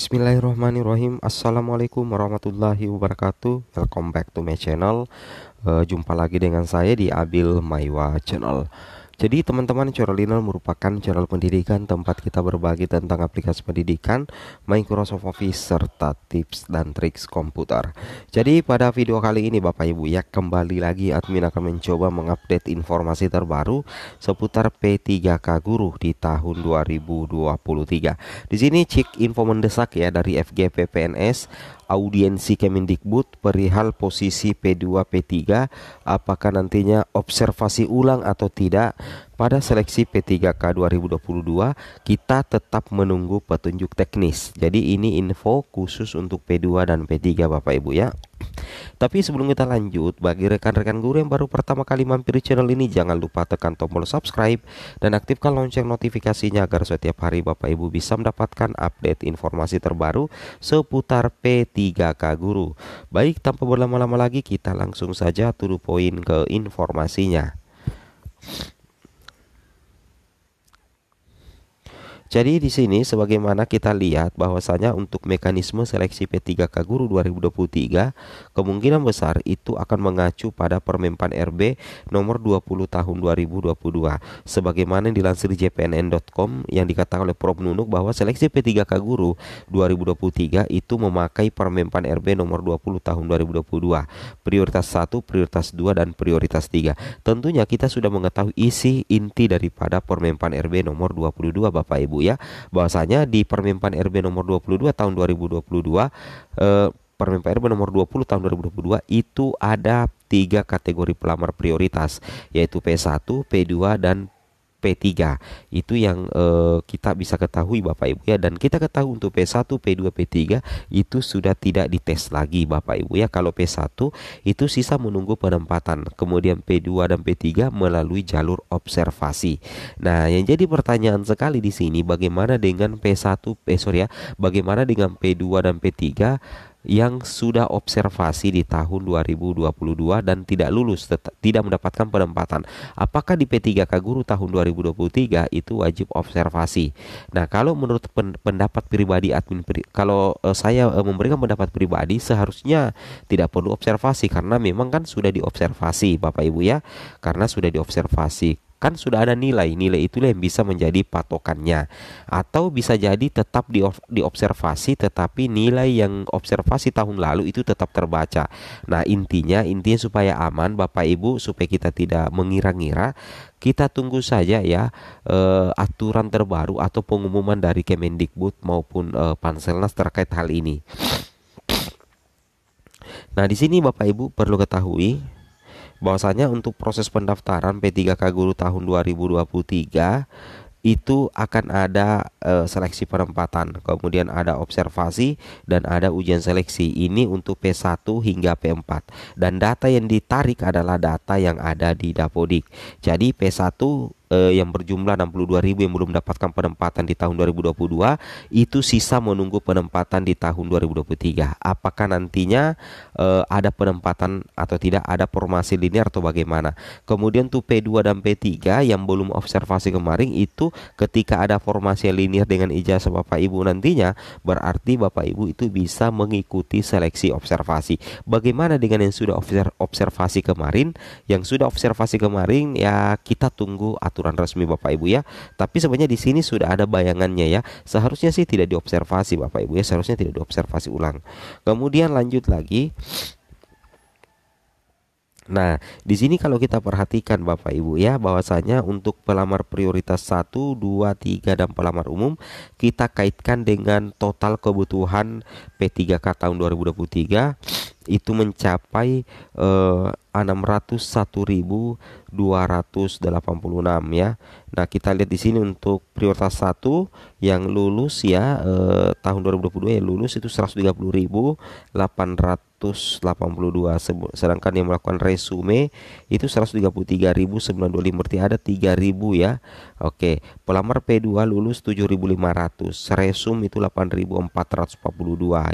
Bismillahirrahmanirrahim Assalamualaikum warahmatullahi wabarakatuh Welcome back to my channel uh, Jumpa lagi dengan saya di Abil Maiwa Channel jadi teman-teman ini merupakan channel pendidikan tempat kita berbagi tentang aplikasi pendidikan, Microsoft Office, serta tips dan triks komputer. Jadi pada video kali ini Bapak Ibu ya kembali lagi admin akan mencoba mengupdate informasi terbaru seputar P3K Guru di tahun 2023. Di sini cek info mendesak ya dari FGP PNS audiensi Kemendikbud perihal posisi P2 P3 apakah nantinya observasi ulang atau tidak pada seleksi P3K 2022 kita tetap menunggu petunjuk teknis. Jadi ini info khusus untuk P2 dan P3 Bapak Ibu ya. Tapi sebelum kita lanjut, bagi rekan-rekan guru yang baru pertama kali mampir di channel ini, jangan lupa tekan tombol subscribe dan aktifkan lonceng notifikasinya agar setiap hari Bapak Ibu bisa mendapatkan update informasi terbaru seputar P3K Guru. Baik, tanpa berlama-lama lagi, kita langsung saja turun poin ke informasinya. Jadi di sini sebagaimana kita lihat bahwasanya untuk mekanisme seleksi P3K guru 2023 kemungkinan besar itu akan mengacu pada Permenpan RB nomor 20 tahun 2022 sebagaimana yang dilansir jpnn.com yang dikatakan oleh Prof Nunuk bahwa seleksi P3K guru 2023 itu memakai Permenpan RB nomor 20 tahun 2022 prioritas 1, prioritas 2 dan prioritas 3. Tentunya kita sudah mengetahui isi inti daripada Permenpan RB nomor 22 Bapak Ibu ya bahwasanya di Permimpan RB nomor 22 tahun 2022 eh, permimpan RB nomor 20 tahun 2022 itu ada tiga kategori pelamar prioritas yaitu P1, P2 dan P3. Itu yang uh, kita bisa ketahui Bapak Ibu ya dan kita ketahui untuk P1, P2, P3 itu sudah tidak dites lagi Bapak Ibu ya. Kalau P1 itu sisa menunggu penempatan. Kemudian P2 dan P3 melalui jalur observasi. Nah, yang jadi pertanyaan sekali di sini bagaimana dengan P1 eh sorry ya, bagaimana dengan P2 dan P3 yang sudah observasi di tahun 2022 dan tidak lulus tidak mendapatkan penempatan. Apakah di P3K guru tahun 2023 itu wajib observasi? Nah, kalau menurut pendapat pribadi admin kalau eh, saya eh, memberikan pendapat pribadi seharusnya tidak perlu observasi karena memang kan sudah diobservasi Bapak Ibu ya. Karena sudah diobservasi kan sudah ada nilai nilai itulah yang bisa menjadi patokannya atau bisa jadi tetap di diobservasi tetapi nilai yang observasi tahun lalu itu tetap terbaca nah intinya intinya supaya aman bapak ibu supaya kita tidak mengira-ngira kita tunggu saja ya eh, aturan terbaru atau pengumuman dari Kemendikbud maupun eh, Panselnas terkait hal ini nah di sini bapak ibu perlu ketahui bahwasanya untuk proses pendaftaran P3K Guru tahun 2023 itu akan ada e, seleksi perempatan, kemudian ada observasi dan ada ujian seleksi. Ini untuk P1 hingga P4. Dan data yang ditarik adalah data yang ada di Dapodik. Jadi P1 eh, yang berjumlah 62.000 yang belum mendapatkan penempatan di tahun 2022 itu sisa menunggu penempatan di tahun 2023. Apakah nantinya eh, ada penempatan atau tidak ada formasi linear atau bagaimana? Kemudian tuh P2 dan P3 yang belum observasi kemarin itu ketika ada formasi linear dengan ijazah Bapak Ibu nantinya berarti Bapak Ibu itu bisa mengikuti seleksi observasi. Bagaimana dengan yang sudah observasi kemarin? Yang sudah observasi kemarin ya kita tunggu atau aturan resmi Bapak Ibu ya. Tapi sebenarnya di sini sudah ada bayangannya ya. Seharusnya sih tidak diobservasi Bapak Ibu ya, seharusnya tidak diobservasi ulang. Kemudian lanjut lagi Nah, di sini kalau kita perhatikan Bapak Ibu ya, bahwasanya untuk pelamar prioritas 1, 2, 3 dan pelamar umum kita kaitkan dengan total kebutuhan P3K tahun 2023 itu mencapai eh, ribu. 286 ya. Nah, kita lihat di sini untuk prioritas 1 yang lulus ya eh, tahun 2022 yang lulus itu 130.882 sedangkan yang melakukan resume itu 133.925 berarti ada 3.000 ya. Oke, pelamar P2 lulus 7.500, resume itu 8.442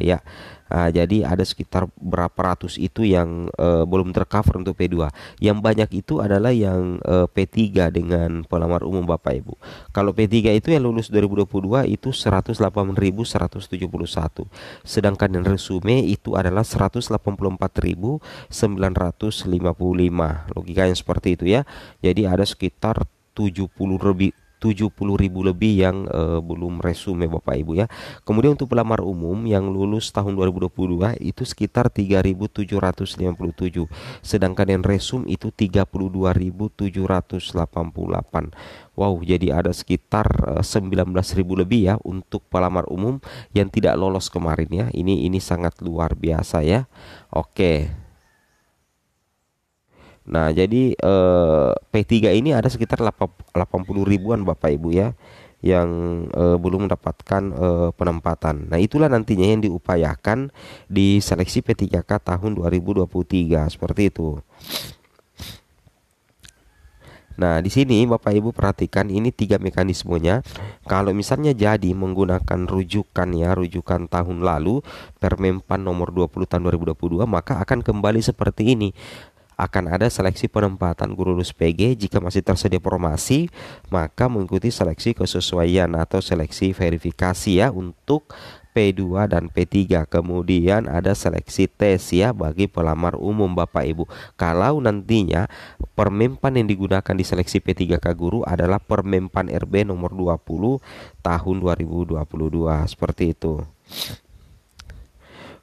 ya. Nah, jadi ada sekitar berapa ratus itu yang eh, belum tercover untuk P2. Yang banyak itu adalah adalah yang uh, eh, P3 dengan pelamar umum Bapak Ibu. Kalau P3 itu yang lulus 2022 itu 108.171. Sedangkan yang resume itu adalah 184.955. Logika yang seperti itu ya. Jadi ada sekitar 70 lebih 70 ribu lebih yang uh, belum resume Bapak Ibu ya. Kemudian untuk pelamar umum yang lulus tahun 2022 itu sekitar 3.757. Sedangkan yang resume itu 32.788. Wow, jadi ada sekitar 19.000 eh, lebih ya untuk pelamar umum yang tidak lolos kemarin ya. Ini ini sangat luar biasa ya. Oke. Nah, jadi eh, P3 ini ada sekitar 80 ribuan Bapak Ibu ya yang eh, belum mendapatkan eh, penempatan. Nah, itulah nantinya yang diupayakan di seleksi P3K tahun 2023 seperti itu. Nah, di sini Bapak Ibu perhatikan ini tiga mekanismenya. Kalau misalnya jadi menggunakan rujukan ya, rujukan tahun lalu Permenpan nomor 20 tahun 2022, maka akan kembali seperti ini akan ada seleksi penempatan guru lulus PG jika masih tersedia formasi maka mengikuti seleksi kesesuaian atau seleksi verifikasi ya untuk P2 dan P3 kemudian ada seleksi tes ya bagi pelamar umum Bapak Ibu kalau nantinya permempan yang digunakan di seleksi P3K guru adalah permempan RB nomor 20 tahun 2022 seperti itu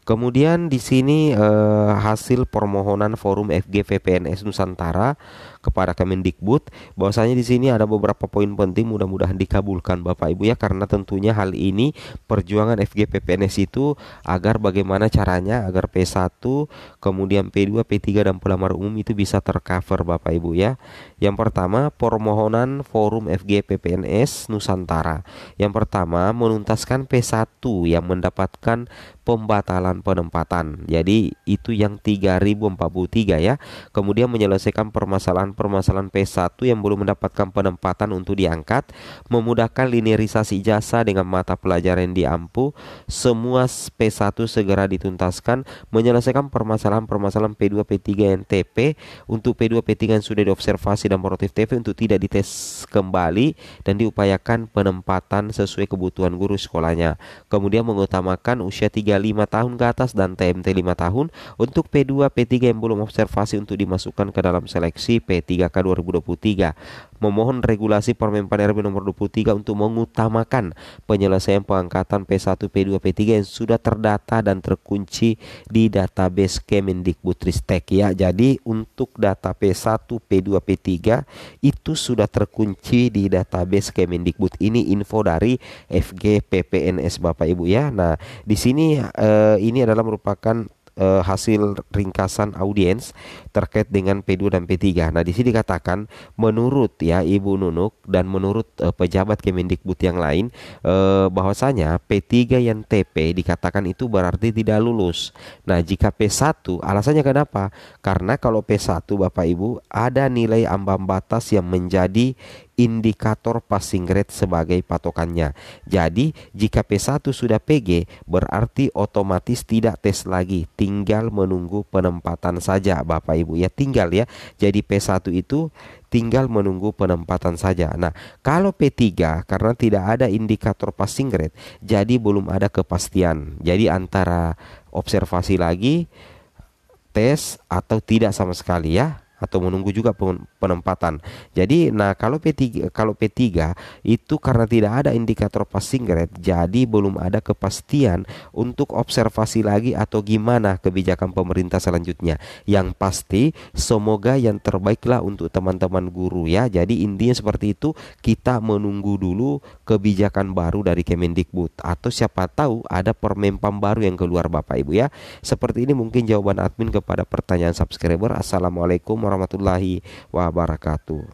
Kemudian di sini eh, hasil permohonan forum FG VPNS Nusantara kepada Kemendikbud bahwasanya di sini ada beberapa poin penting mudah-mudahan dikabulkan Bapak Ibu ya karena tentunya hal ini perjuangan FG itu agar bagaimana caranya agar P1 kemudian P2 P3 dan pelamar umum itu bisa tercover Bapak Ibu ya. Yang pertama permohonan forum FG Nusantara. Yang pertama menuntaskan P1 yang mendapatkan pembatalan penempatan. Jadi itu yang 3043 ya. Kemudian menyelesaikan permasalahan-permasalahan P1 yang belum mendapatkan penempatan untuk diangkat, memudahkan linearisasi jasa dengan mata pelajaran diampu, semua P1 segera dituntaskan, menyelesaikan permasalahan-permasalahan P2, P3 NTP untuk P2, P3 yang sudah diobservasi dan produktif TV untuk tidak dites kembali dan diupayakan penempatan sesuai kebutuhan guru sekolahnya. Kemudian mengutamakan usia 3 usia 5 tahun ke atas dan TMT 5 tahun untuk P2 P3 yang belum observasi untuk dimasukkan ke dalam seleksi P3K 2023 memohon regulasi Permenpan RB nomor 23 untuk mengutamakan penyelesaian pengangkatan P1 P2 P3 yang sudah terdata dan terkunci di database Kemendikbudristek ya jadi untuk data P1 P2 P3 itu sudah terkunci di database Kemendikbud ini info dari FGPPNS Bapak Ibu ya nah di sini uh, ini adalah merupakan uh, hasil ringkasan audiens terkait dengan P2 dan P3. Nah, di sini dikatakan menurut ya Ibu Nunuk dan menurut uh, pejabat Kemendikbud yang lain uh, bahwasanya P3 yang TP dikatakan itu berarti tidak lulus. Nah, jika P1 alasannya kenapa? Karena kalau P1 Bapak Ibu ada nilai ambang batas yang menjadi indikator passing grade sebagai patokannya. Jadi, jika P1 sudah PG, berarti otomatis tidak tes lagi, tinggal menunggu penempatan saja, Bapak Ibu. Ya, tinggal ya. Jadi P1 itu tinggal menunggu penempatan saja. Nah, kalau P3 karena tidak ada indikator passing grade, jadi belum ada kepastian. Jadi antara observasi lagi tes atau tidak sama sekali ya atau menunggu juga penempatan. Jadi nah kalau P3 kalau P3 itu karena tidak ada indikator passing grade jadi belum ada kepastian untuk observasi lagi atau gimana kebijakan pemerintah selanjutnya. Yang pasti semoga yang terbaiklah untuk teman-teman guru ya. Jadi intinya seperti itu kita menunggu dulu kebijakan baru dari Kemendikbud atau siapa tahu ada permempam baru yang keluar Bapak Ibu ya. Seperti ini mungkin jawaban admin kepada pertanyaan subscriber. Assalamualaikum warahmatullahi wabarakatuh